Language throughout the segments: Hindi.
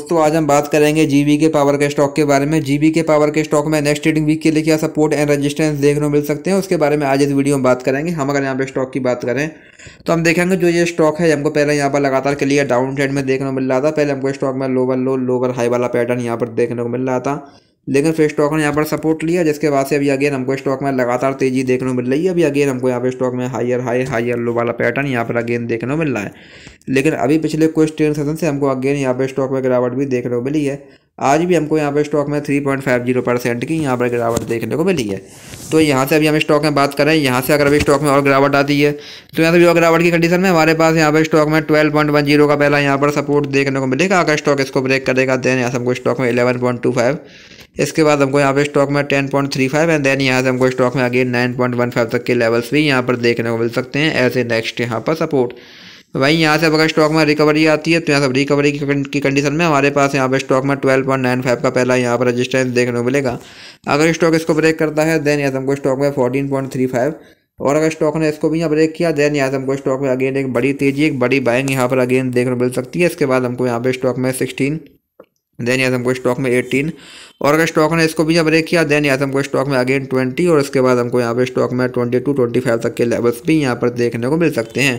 दोस्तों आज हम बात करेंगे जीबी के पावर के स्टॉक के बारे में जीबी के पावर के स्टॉक में नेक्स्ट ट्रेडिंग वीक के लिए क्या सपोर्ट एंड रेजिस्टेंस देखने को मिल सकते हैं उसके बारे में आज इस वीडियो में बात करेंगे हम अगर यहाँ पे स्टॉक की बात करें तो हम देखेंगे जो ये स्टॉक है हमको पहले यहाँ पर लगातार क्लियर डाउन ट्रेंड में देखने को मिल रहा था पहले हमको स्टॉक में लोअर लो लोअर हाई वाला पैटर्न यहाँ पर देखने को मिल रहा था लेकिन फिर स्टॉक ने यहाँ पर सपोर्ट लिया जिसके बाद से अभी अगेन हमको स्टॉक में लगातार तेजी देखने को मिल रही है अभी अगेन हमको यहाँ पे स्टॉक में हायर हाई हायर लो वाला पैटर्न यहाँ पर अगेन देखने को मिल रहा है लेकिन अभी पिछले कुछ ट्रेन सेशन से हमको अगेन यहाँ पर स्टॉक में गिरावट भी देखने को मिली है आज भी हमको यहाँ पर स्टॉक में three point five zero percent की यहाँ पर गिरावट देखने को मिली है तो यहाँ से अभी हम स्टॉक में बात करें यहाँ से अगर अभी स्टॉक में और गिरावट आती है तो यहाँ से भी और गिरावट की कंडीशन में हमारे पास यहाँ पर स्टॉक में ट्वेल्व पॉइंट वन जीरो का पहला यहाँ पर सपोर्ट देखने को मिलेगा अगर स्टॉक इसको ब्रेक करेगा देन यहाँ से हमको स्टॉक में इलेवन पॉइंट टू फाइव इसके बाद हमको यहाँ पे स्टॉक में ten point three five and then यहाँ से हमको स्टॉक में again nine point one five तक के लेवल्स भी यहाँ पर देखने को मिल सकते हैं एज ए नेक्स्ट यहाँ पर सपोर्ट वहीं तो यहाँ से अगर स्टॉक में रिकवरी आती है तो यहाँ सब रिकवरी की कंडीशन में हमारे पास यहाँ पर स्टॉक में ट्वेल्व पॉइंट नाइन फाइव का पहला यहाँ पर रजिस्टेंस देखने को मिलेगा अगर स्टॉक इसको ब्रेक करता है देन यहाँ से हमको स्टॉक में फोर्टीन पॉइंट थ्री फाइव और अगर स्टॉक ने इसको भी यहाँ ब्रेक किया देन यहाँ से हमको स्टॉक में अगेन एक बड़ी तेजी एक बड़ी बाइंग यहाँ पर अगेन देखने को मिल सकती है इसके बाद हमको यहाँ पर स्टॉक में सिक्सटीन देन आजम को हमको स्टॉक में एटीन और अगर स्टॉक ने इसको भी जब ब्रेक किया देन आजम को हमको स्टॉक में अगेन ट्वेंटी और उसके बाद हमको यहाँ पे स्टॉक में ट्वेंटी टू ट्वेंटी फाइव तक के लेवल्स भी यहाँ पर देखने को मिल सकते हैं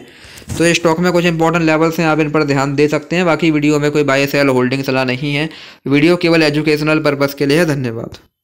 तो इस स्टॉक में कुछ इंपॉर्टेंट लेवल्स हैं आप इन पर ध्यान दे सकते हैं बाकी वीडियो में कोई बाय सेल होल्डिंग सलाह नहीं है वीडियो केवल एजुकेशनल पर्पज़ के लिए है धन्यवाद